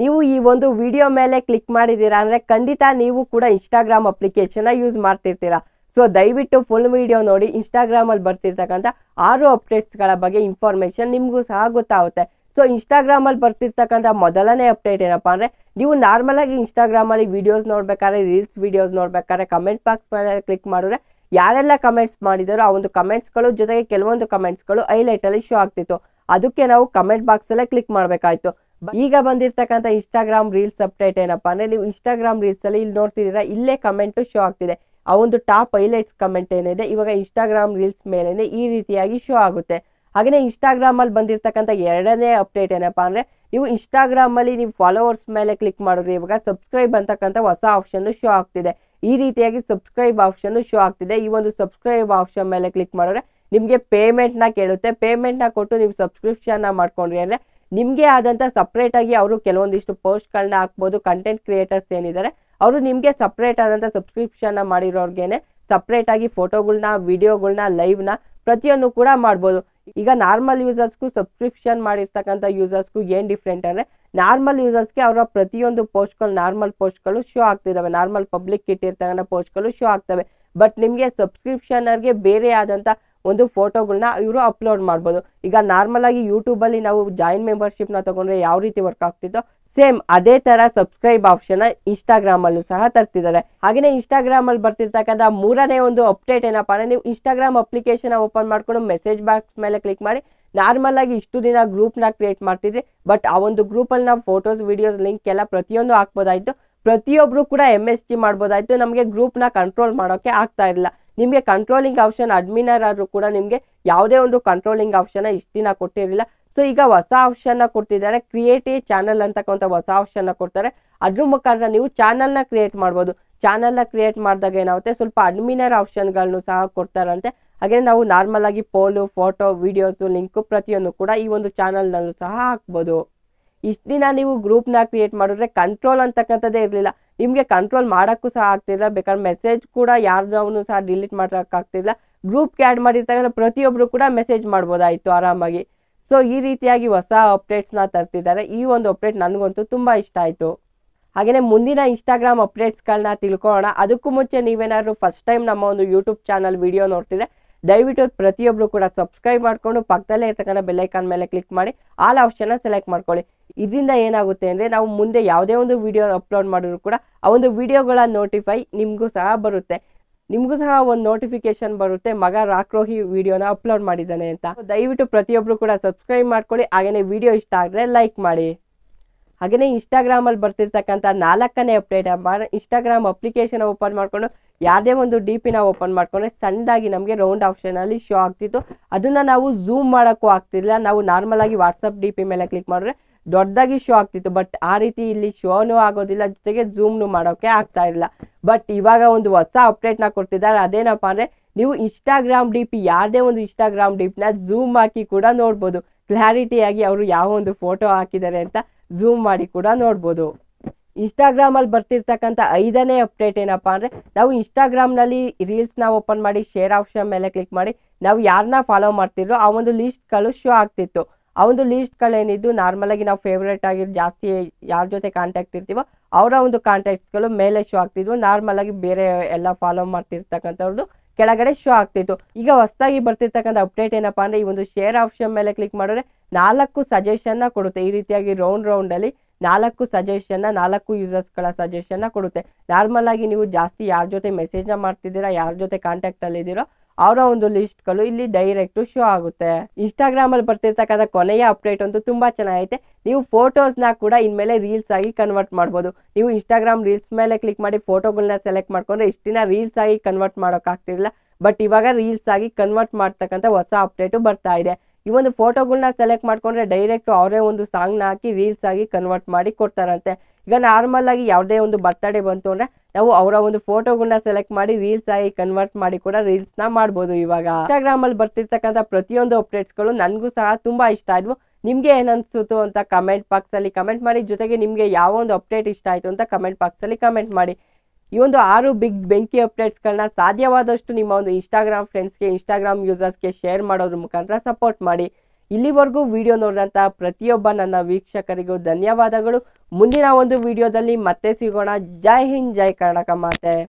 ನೀವು ಈ ಒಂದು ವಿಡಿಯೋ ಮೇಲೆ ಕ್ಲಿಕ್ ಮಾಡಿದ್ದೀರಾ ಅಂದರೆ ಖಂಡಿತ ನೀವು ಕೂಡ ಇನ್ಸ್ಟಾಗ್ರಾಮ್ ಅಪ್ಲಿಕೇಶನ್ನ ಯೂಸ್ ಮಾಡ್ತಿರ್ತೀರಾ ಸೊ ದಯವಿಟ್ಟು ಫುಲ್ ವಿಡಿಯೋ ನೋಡಿ ಇನ್ಸ್ಟಾಗ್ರಾಮಲ್ಲಿ ಬರ್ತಿರ್ತಕ್ಕಂಥ ಆರು ಅಪ್ಡೇಟ್ಸ್ಗಳ ಬಗ್ಗೆ ಇನ್ಫಾರ್ಮೇಷನ್ ನಿಮಗೂ ಸಹ ಗೊತ್ತಾಗುತ್ತೆ ಸೊ ಇನ್ಸ್ಟಾಗ್ರಾಮಲ್ಲಿ ಬರ್ತಿರ್ತಕ್ಕಂಥ ಮೊದಲನೇ ಅಪ್ಡೇಟ್ ಏನಪ್ಪ ಅಂದರೆ ನೀವು ನಾರ್ಮಲಾಗಿ ಇನ್ಸ್ಟಾಗ್ರಾಮಲ್ಲಿ ವೀಡಿಯೋಸ್ ನೋಡಬೇಕಾದ್ರೆ ರೀಲ್ಸ್ ವೀಡಿಯೋಸ್ ನೋಡಬೇಕಾದ್ರೆ ಕಮೆಂಟ್ ಬಾಕ್ಸ್ ಮೇಲೆ ಕ್ಲಿಕ್ ಮಾಡಿದ್ರೆ ಯಾರೆಲ್ಲ ಕಮೆಂಟ್ಸ್ ಮಾಡಿದರೂ ಆ ಒಂದು ಕಮೆಂಟ್ಸ್ಗಳು ಜೊತೆಗೆ ಕೆಲವೊಂದು ಕಮೆಂಟ್ಸ್ಗಳು ಹೈಲೈಟಲ್ಲಿ ಶೋ ಆಗ್ತಿತ್ತು ಅದಕ್ಕೆ ನಾವು ಕಮೆಂಟ್ ಬಾಕ್ಸಲ್ಲೇ ಕ್ಲಿಕ್ ಮಾಡಬೇಕಾಯಿತು ಈಗ ಬಂದಿರ್ತಕ್ಕಂಥ ಇನ್ಸ್ಟಾಗ್ರಾಮ್ ರೀಲ್ಸ್ ಅಪ್ಡೇಟ್ ಏನಪ್ಪಾ ಅಂದ್ರೆ ನೀವು ಇನ್ಸ್ಟಾಗ್ರಾಮ್ ರೀಲ್ಸ್ ಅಲ್ಲಿ ಇಲ್ಲಿ ನೋಡ್ತಿದ್ದೀರಾ ಇಲ್ಲೇ ಕಮೆಂಟ್ ಶೋ ಆಗ್ತಿದೆ ಆ ಒಂದು ಟಾಪ್ ಹೈಲೈಟ್ಸ್ ಕಮೆಂಟ್ ಏನಿದೆ ಇವಾಗ ಇನ್ಸ್ಟಾಗ್ರಾಮ್ ರೀಲ್ಸ್ ಮೇಲೆ ಈ ರೀತಿಯಾಗಿ ಶೋ ಆಗುತ್ತೆ ಹಾಗೆಯೇ ಇನ್ಸ್ಟಾಗ್ರಾಮ್ ಅಲ್ಲಿ ಬಂದಿರತಕ್ಕಂಥ ಎರಡನೇ ಅಪ್ಡೇಟ್ ಏನಪ್ಪಾ ಅಂದ್ರೆ ನೀವು ಇನ್ಸ್ಟಾಗ್ರಾಮ್ ಅಲ್ಲಿ ನೀವು ಫಾಲೋವರ್ಸ್ ಮೇಲೆ ಕ್ಲಿಕ್ ಮಾಡಿದ್ರೆ ಇವಾಗ ಸಬ್ಸ್ಕ್ರೈಬ್ ಅಂತಕ್ಕಂಥ ಹೊಸ ಆಪ್ಷನ್ ಶೋ ಆಗ್ತಿದೆ ಈ ರೀತಿಯಾಗಿ ಸಬ್ಸ್ಕ್ರೈಬ್ ಆಪ್ಷನ್ ಶೋ ಆಗ್ತಿದೆ ಈ ಒಂದು ಸಬ್ಸ್ಕ್ರೈಬ್ ಆಪ್ಷನ್ ಮೇಲೆ ಕ್ಲಿಕ್ ಮಾಡಿದ್ರೆ ನಿಮಗೆ ಪೇಮೆಂಟ್ನ ಕೇಳುತ್ತೆ ಪೇಮೆಂಟ್ನ ಕೊಟ್ಟು ನೀವು ಸಬ್ಸ್ಕ್ರಿಪ್ಷನ್ನ ಮಾಡ್ಕೊಂಡ್ರಿ ಅಂದರೆ ನಿಮಗೆ ಆದಂಥ ಸಪ್ರೇಟಾಗಿ ಅವರು ಕೆಲವೊಂದಿಷ್ಟು ಪೋಸ್ಟ್ಗಳನ್ನ ಹಾಕ್ಬೋದು ಕಂಟೆಂಟ್ ಕ್ರಿಯೇಟರ್ಸ್ ಏನಿದ್ದಾರೆ ಅವರು ನಿಮಗೆ ಸಪ್ರೇಟ್ ಆದಂಥ ಸಬ್ಸ್ಕ್ರಿಪ್ಷನ್ನ ಮಾಡಿರೋರ್ಗೇನೆ ಸಪ್ರೇಟಾಗಿ ಫೋಟೋಗಳನ್ನ ವಿಡಿಯೋಗಳ್ನ ಲೈವ್ನ ಪ್ರತಿಯೊಂದು ಕೂಡ ಮಾಡ್ಬೋದು ಈಗ ನಾರ್ಮಲ್ ಯೂಸರ್ಸ್ಗೂ ಸಬ್ಸ್ಕ್ರಿಪ್ಷನ್ ಮಾಡಿರ್ತಕ್ಕಂಥ ಯೂಸರ್ಸ್ಗೂ ಏನು ಡಿಫ್ರೆಂಟ್ ಅಂದರೆ ನಾರ್ಮಲ್ ಯೂಸರ್ಸ್ಗೆ ಅವರ ಪ್ರತಿಯೊಂದು ಪೋಸ್ಟ್ಗಳು ನಾರ್ಮಲ್ ಪೋಸ್ಟ್ಗಳು ಶೋ ಆಗ್ತಿದ್ದಾವೆ ನಾರ್ಮಲ್ ಪಬ್ಲಿಕ್ ಇಟ್ಟಿರ್ತಕ್ಕಂಥ ಪೋಸ್ಟ್ಗಳು ಶೋ ಆಗ್ತವೆ ಬಟ್ ನಿಮಗೆ ಸಬ್ಸ್ಕ್ರಿಪ್ಷನರ್ಗೆ ಬೇರೆ ಆದಂಥ ಒಂದು ಫೋಟೋಗಳನ್ನ ಇವರು ಅಪ್ಲೋಡ್ ಮಾಡ್ಬೋದು ಈಗ ನಾರ್ಮಲ್ ಆಗಿ ಯೂಟ್ಯೂಬಲ್ಲಿ ನಾವು ಜಾಯಿನ್ ಮೆಂಬರ್ಶಿಪ್ನ ತೊಗೊಂಡ್ರೆ ಯಾವ ರೀತಿ ವರ್ಕ್ ಆಗ್ತಿತ್ತು ಸೇಮ್ ಅದೇ ತರ ಸಬ್ಸ್ಕ್ರೈಬ್ ಆಪ್ಷನ್ ಇನ್ಸ್ಟಾಗ್ರಾಮ್ ಅಲ್ಲೂ ಸಹ ತರ್ತಿದ್ದಾರೆ ಹಾಗೆಯೇ ಇನ್ಸ್ಟಾಗ್ರಾಮ್ ಅಲ್ಲಿ ಬರ್ತಿರ್ತಕ್ಕಂಥ ಮೂರನೇ ಒಂದು ಅಪ್ಡೇಟ್ ಏನಪ್ಪ ಅಂದ್ರೆ ನೀವು ಇನ್ಸ್ಟಾಗ್ರಾಮ್ ಅಪ್ಲಿಕೇಶನ್ ಓಪನ್ ಮಾಡ್ಕೊಂಡು ಮೆಸೇಜ್ ಬಾಕ್ಸ್ ಮೇಲೆ ಕ್ಲಿಕ್ ಮಾಡಿ ನಾರ್ಮಲ್ ಆಗಿ ಇಷ್ಟು ದಿನ ಗ್ರೂಪ್ನ ಕ್ರಿಯೇಟ್ ಮಾಡ್ತಿದ್ರಿ ಬಟ್ ಆ ಒಂದು ಗ್ರೂಪಲ್ಲಿ ನಾವು ಫೋಟೋಸ್ ವಿಡಿಯೋಸ್ ಲಿಂಕ್ ಎಲ್ಲ ಪ್ರತಿಯೊಂದು ಹಾಕ್ಬೋದಾಯಿತು ಪ್ರತಿಯೊಬ್ರು ಕೂಡ ಎಮ್ ಎಸ್ ಜಿ ಮಾಡ್ಬೋದಾಯ್ತು ನಮಗೆ ಗ್ರೂಪ್ನ ಕಂಟ್ರೋಲ್ ಮಾಡೋಕೆ ಆಗ್ತಾ ಇರಲಿಲ್ಲ ನಿಮಗೆ ಕಂಟ್ರೋಲಿಂಗ್ ಆಪ್ಷನ್ ಅಡ್ಮಿನರ್ ಆದರೂ ಕೂಡ ನಿಮಗೆ ಯಾವುದೇ ಒಂದು ಕಂಟ್ರೋಲಿಂಗ್ ಆಪ್ಷನ್ ಇಷ್ಟಿನ ಕೊಟ್ಟಿರಲಿಲ್ಲ ಸೊ ಈಗ ಹೊಸ ಆಪ್ಷನ್ನ ಕೊಡ್ತಿದ್ದಾರೆ ಕ್ರಿಯೇಟಿವ್ ಚಾನಲ್ ಅಂತಕ್ಕಂಥ ಹೊಸ ಆಪ್ಷನ್ನ ಕೊಡ್ತಾರೆ ಅದ್ರ ಮುಖಾಂತರ ನೀವು ಚಾನಲ್ನ ಕ್ರಿಯೇಟ್ ಮಾಡ್ಬೋದು ಚಾನಲ್ನ ಕ್ರಿಯೇಟ್ ಮಾಡಿದಾಗ ಏನಾಗುತ್ತೆ ಸ್ವಲ್ಪ ಅಡ್ಮಿನರ್ ಆಪ್ಷನ್ಗಳನ್ನು ಸಹ ಕೊಡ್ತಾರಂತೆ ಹಾಗೆ ನಾವು ನಾರ್ಮಲ್ ಆಗಿ ಪೋಲು ಫೋಟೋ ವಿಡಿಯೋಸು ಲಿಂಕು ಪ್ರತಿಯೊಂದು ಕೂಡ ಈ ಒಂದು ಚಾನಲ್ನಲ್ಲೂ ಸಹ ಹಾಕ್ಬೋದು ಇಷ್ಟು ದಿನ ನೀವು ಗ್ರೂಪ್ನ ಕ್ರಿಯೇಟ್ ಮಾಡಿದ್ರೆ ಕಂಟ್ರೋಲ್ ಅಂತಕ್ಕಂಥದ್ದೇ ಇರಲಿಲ್ಲ ನಿಮಗೆ ಕಂಟ್ರೋಲ್ ಮಾಡೋಕ್ಕೂ ಸಹ ಆಗ್ತಿಲ್ಲ ಬೇಕಾದ್ರೆ ಮೆಸೇಜ್ ಕೂಡ ಯಾರ್ದವನು ಸಹ ಡಿಲೀಟ್ ಮಾಡೋಕ್ಕಾಗ್ತಿಲ್ಲ ಗ್ರೂಪ್ಗೆ ಆ್ಯಡ್ ಮಾಡಿರ್ತಕ್ಕಂಥ ಪ್ರತಿಯೊಬ್ಬರು ಕೂಡ ಮೆಸೇಜ್ ಮಾಡ್ಬೋದಾಯಿತು ಆರಾಮಾಗಿ ಸೊ ಈ ರೀತಿಯಾಗಿ ಹೊಸ ಅಪ್ಡೇಟ್ಸ್ನ ತರ್ತಿದ್ದಾರೆ ಈ ಒಂದು ಅಪ್ಡೇಟ್ ನನಗಂತೂ ತುಂಬ ಇಷ್ಟ ಆಯಿತು ಹಾಗೆಯೇ ಮುಂದಿನ ಇನ್ಸ್ಟಾಗ್ರಾಮ್ ಅಪ್ಡೇಟ್ಸ್ಗಳನ್ನ ತಿಳ್ಕೊಳ್ಳೋಣ ಅದಕ್ಕೂ ಮುಂಚೆ ನೀವೇನಾದರೂ ಫಸ್ಟ್ ಟೈಮ್ ನಮ್ಮ ಒಂದು ಯೂಟ್ಯೂಬ್ ಚಾನಲ್ ವಿಡಿಯೋ ನೋಡ್ತಿದ್ರೆ ದಯವಿಟ್ಟು ಪ್ರತಿಯೊಬ್ಬರು ಕೂಡ ಸಬ್ಸ್ಕ್ರೈಬ್ ಮಾಡಿಕೊಂಡು ಪಕ್ಕದಲ್ಲೇ ಇರ್ತಕ್ಕಂಥ ಬೆಲ್ಲೈಕಾನ್ ಮೇಲೆ ಕ್ಲಿಕ್ ಮಾಡಿ ಆಲ್ ಆಪ್ಷನ್ನ ಸೆಲೆಕ್ಟ್ ಮಾಡ್ಕೊಳ್ಳಿ ಇದರಿಂದ ಏನಾಗುತ್ತೆ ಅಂದರೆ ನಾವು ಮುಂದೆ ಯಾವುದೇ ಒಂದು ವಿಡಿಯೋ ಅಪ್ಲೋಡ್ ಮಾಡಿದ್ರು ಕೂಡ ಆ ಒಂದು ವಿಡಿಯೋಗಳ ನೋಟಿಫೈ ನಿಮಗೂ ಸಹ ಬರುತ್ತೆ ನಿಮಗೂ ಸಹ ಒಂದು ನೋಟಿಫಿಕೇಶನ್ ಬರುತ್ತೆ ಮಗ ರಾಕ್ರೋಹಿ ವಿಡಿಯೋನ ಅಪ್ಲೋಡ್ ಮಾಡಿದ್ದಾನೆ ಅಂತ ದಯವಿಟ್ಟು ಪ್ರತಿಯೊಬ್ಬರು ಕೂಡ ಸಬ್ಸ್ಕ್ರೈಬ್ ಮಾಡ್ಕೊಳ್ಳಿ ಹಾಗೆಯೇ ವಿಡಿಯೋ ಇಷ್ಟ ಆದರೆ ಲೈಕ್ ಮಾಡಿ ಹಾಗೆಯೇ ಇನ್ಸ್ಟಾಗ್ರಾಮಲ್ಲಿ ಬರ್ತಿರ್ತಕ್ಕಂಥ ನಾಲ್ಕನೇ ಅಪ್ಡೇಟ್ ಇನ್ಸ್ಟಾಗ್ರಾಮ್ ಅಪ್ಲಿಕೇಶನ್ ಓಪನ್ ಮಾಡಿಕೊಂಡು ಯಾವುದೇ ಒಂದು ಡಿ ಪಿನ ಓಪನ್ ಮಾಡಿಕೊಂಡ್ರೆ ಸಣ್ಣದಾಗಿ ನಮಗೆ ರೌಂಡ್ ಆಪ್ಷನಲ್ಲಿ ಶೋ ಆಗ್ತಿತ್ತು ಅದನ್ನು ನಾವು ಝೂಮ್ ಮಾಡೋಕ್ಕೂ ಆಗ್ತಿರಲಿಲ್ಲ ನಾವು ನಾರ್ಮಲಾಗಿ ವಾಟ್ಸಪ್ ಡಿ ಪಿ ಮೇಲೆ ಕ್ಲಿಕ್ ಮಾಡಿದ್ರೆ ದೊಡ್ಡದಾಗಿ ಶೋ ಆಗ್ತಿತ್ತು ಬಟ್ ಆ ರೀತಿ ಇಲ್ಲಿ ಶೋನು ಆಗೋದಿಲ್ಲ ಜೊತೆಗೆ ಝೂಮ್ನು ಮಾಡೋಕ್ಕೆ ಆಗ್ತಾ ಇರಲಿಲ್ಲ ಬಟ್ ಇವಾಗ ಒಂದು ಹೊಸ ಅಪ್ಡೇಟ್ನ ಕೊಡ್ತಿದ್ದಾರೆ ಅದೇನಪ್ಪ ಅಂದರೆ ನೀವು ಇನ್ಸ್ಟಾಗ್ರಾಮ್ ಡಿ ಪಿ ಯಾವುದೇ ಒಂದು ಇನ್ಸ್ಟಾಗ್ರಾಮ್ ಡಿಪ್ನ ಝೂಮ್ ಹಾಕಿ ಕೂಡ ನೋಡ್ಬೋದು ಕ್ಲಾರಿಟಿಯಾಗಿ ಅವರು ಯಾವ ಒಂದು ಫೋಟೋ ಹಾಕಿದ್ದಾರೆ ಅಂತ ಝೂಮ್ ಮಾಡಿ ಕೂಡ ನೋಡ್ಬೋದು ಇನ್ಸ್ಟಾಗ್ರಾಮಲ್ಲಿ ಬರ್ತಿರ್ತಕ್ಕಂಥ ಐದನೇ ಅಪ್ಡೇಟ್ ಏನಪ್ಪ ಅಂದರೆ ನಾವು ಇನ್ಸ್ಟಾಗ್ರಾಮ್ನಲ್ಲಿ ರೀಲ್ಸ್ನ ಓಪನ್ ಮಾಡಿ ಶೇರ್ ಆಪ್ಷನ್ ಮೇಲೆ ಕ್ಲಿಕ್ ಮಾಡಿ ನಾವು ಯಾರನ್ನ ಫಾಲೋ ಮಾಡ್ತಿರೋ ಆ ಒಂದು ಕಳು ಶೋ ಆಗ್ತಿತ್ತು ಆ ಒಂದು ಲೀಸ್ಟ್ಗಳೇನಿದ್ದು ಆಗಿ ನಾವು ಫೇವ್ರೇಟ್ ಆಗಿರೋ ಜಾಸ್ತಿ ಯಾರ ಜೊತೆ ಕಾಂಟ್ಯಾಕ್ಟ್ ಇರ್ತೀವೋ ಅವರ ಒಂದು ಕಾಂಟ್ಯಾಕ್ಟ್ಸ್ಗಳು ಮೇಲೆ ಶೋ ಆಗ್ತಿದ್ವು ಆಗಿ ಬೇರೆ ಎಲ್ಲ ಫಾಲೋ ಮಾಡ್ತಿರ್ತಕ್ಕಂಥವ್ರದ್ದು ಕೆಳಗಡೆ ಶೋ ಆಗ್ತಿತ್ತು ಈಗ ಹೊಸದಾಗಿ ಬರ್ತಿರ್ತಕ್ಕಂಥ ಅಪ್ಡೇಟ್ ಏನಪ್ಪಾ ಅಂದರೆ ಈ ಒಂದು ಶೇರ್ ಆಪ್ಷನ್ ಮೇಲೆ ಕ್ಲಿಕ್ ಮಾಡಿದ್ರೆ ನಾಲ್ಕು ಸಜೆಷನ್ನ ಕೊಡುತ್ತೆ ಈ ರೀತಿಯಾಗಿ ರೌಂಡ್ ರೌಂಡಲ್ಲಿ ನಾಲ್ಕು ಸಜೆಷನ್ನ ನಾಲ್ಕು ಯೂಸರ್ಸ್ಗಳ ಸಜೆಷನ್ನ ಕೊಡುತ್ತೆ ನಾರ್ಮಲ್ ಆಗಿ ನೀವು ಜಾಸ್ತಿ ಯಾರ ಜೊತೆ ಮೆಸೇಜ್ನ ಮಾಡ್ತಿದ್ದೀರಾ ಯಾರ ಜೊತೆ ಕಾಂಟ್ಯಾಕ್ಟಲ್ಲಿದ್ದೀರೋ ಅವರ ಒಂದು ಲಿಸ್ಟ್ ಗಳು ಇಲ್ಲಿ ಡೈರೆಕ್ಟ್ ಶೋ ಆಗುತ್ತೆ ಇನ್ಸ್ಟಾಗ್ರಾಮ್ ಅಲ್ಲಿ ಬರ್ತಿರ್ತಕ್ಕಂಥ ಕೊನೆಯ ಅಪ್ಡೇಟ್ ಅಂತೂ ತುಂಬಾ ಚೆನ್ನಾಗೈತೆ ನೀವು ಫೋಟೋಸ್ ಕೂಡ ಇನ್ಮೇಲೆ ರೀಲ್ಸ್ ಆಗಿ ಕನ್ವರ್ಟ್ ಮಾಡ್ಬೋದು ನೀವು ಇನ್ಸ್ಟಾಗ್ರಾಮ್ ರೀಲ್ಸ್ ಮೇಲೆ ಕ್ಲಿಕ್ ಮಾಡಿ ಫೋಟೋಗಳನ್ನ ಸೆಲೆಕ್ಟ್ ಮಾಡ್ಕೊಂಡ್ರೆ ಇಷ್ಟಿನ ರೀಲ್ಸ್ ಆಗಿ ಕನ್ವರ್ಟ್ ಮಾಡೋಕ್ಕಾಗ್ತಿರಲಿಲ್ಲ ಬಟ್ ಇವಾಗ ರೀಲ್ಸ್ ಆಗಿ ಕನ್ವರ್ಟ್ ಮಾಡ್ತಕ್ಕಂಥ ಹೊಸ ಅಪ್ಡೇಟು ಬರ್ತಾ ಇದೆ ಈ ಒಂದು ಫೋಟೋಗಳನ್ನ ಸೆಲೆಕ್ಟ್ ಮಾಡ್ಕೊಂಡ್ರೆ ಡೈರೆಕ್ಟ್ ಅವರೇ ಒಂದು ಸಾಂಗ್ನ ಹಾಕಿ ರೀಲ್ಸ್ ಆಗಿ ಕನ್ವರ್ಟ್ ಮಾಡಿ ಕೊಡ್ತಾರಂತೆ ಈಗ ನಾರ್ಮಲ್ ಆಗಿ ಯಾವುದೇ ಒಂದು ಬರ್ತಡೇ ಬಂತು ಅಂದ್ರೆ ನಾವು ಅವರ ಒಂದು ಫೋಟೋಗಳನ್ನ ಸೆಲೆಕ್ಟ್ ಮಾಡಿ ರೀಲ್ಸ್ ಆಗಿ ಕನ್ವರ್ಟ್ ಮಾಡಿ ಕೂಡ ರೀಲ್ಸ್ ನ ಮಾಡ್ಬೋದು ಇವಾಗ ಇನ್ಸ್ಟಾಗ್ರಾಮ್ ಅಲ್ಲಿ ಬರ್ತಿರ್ತಕ್ಕಂಥ ಪ್ರತಿಯೊಂದು ಅಪ್ಡೇಟ್ಸ್ ಗಳು ನನಗೂ ಸಹ ತುಂಬಾ ಇಷ್ಟ ಆದ್ವು ನಿಮಗೆ ಏನನ್ಸುತ್ತು ಅಂತ ಕಮೆಂಟ್ ಅಲ್ಲಿ ಕಮೆಂಟ್ ಮಾಡಿ ಜೊತೆಗೆ ನಿಮಗೆ ಯಾವ ಒಂದು ಅಪ್ಡೇಟ್ ಇಷ್ಟ ಆಯ್ತು ಅಂತ ಕಮೆಂಟ್ ಅಲ್ಲಿ ಕಮೆಂಟ್ ಮಾಡಿ ಈ ಒಂದು ಆರು ಬಿಗ್ ಬೆಂಕಿ ಅಪ್ಡೇಟ್ಸ್ಗಳನ್ನ ಸಾಧ್ಯವಾದಷ್ಟು ನಿಮ್ಮ ಒಂದು ಇನ್ಸ್ಟಾಗ್ರಾಮ್ ಫ್ರೆಂಡ್ಸ್ಗೆ ಇನ್ಸ್ಟಾಗ್ರಾಮ್ ಯೂಸರ್ಸ್ಗೆ ಶೇರ್ ಮಾಡೋದ್ರ ಮುಖಾಂತರ ಸಪೋರ್ಟ್ ಮಾಡಿ ಇಲ್ಲಿವರೆಗೂ ವಿಡಿಯೋ ನೋಡಿದಂಥ ಪ್ರತಿಯೊಬ್ಬ ನನ್ನ ವೀಕ್ಷಕರಿಗೂ ಧನ್ಯವಾದಗಳು ಮುಂದಿನ ಒಂದು ವಿಡಿಯೋದಲ್ಲಿ ಮತ್ತೆ ಸಿಗೋಣ ಜೈ ಹಿಂದ್ ಜೈ ಕರ್ನಾಟಕ ಮಾತೆ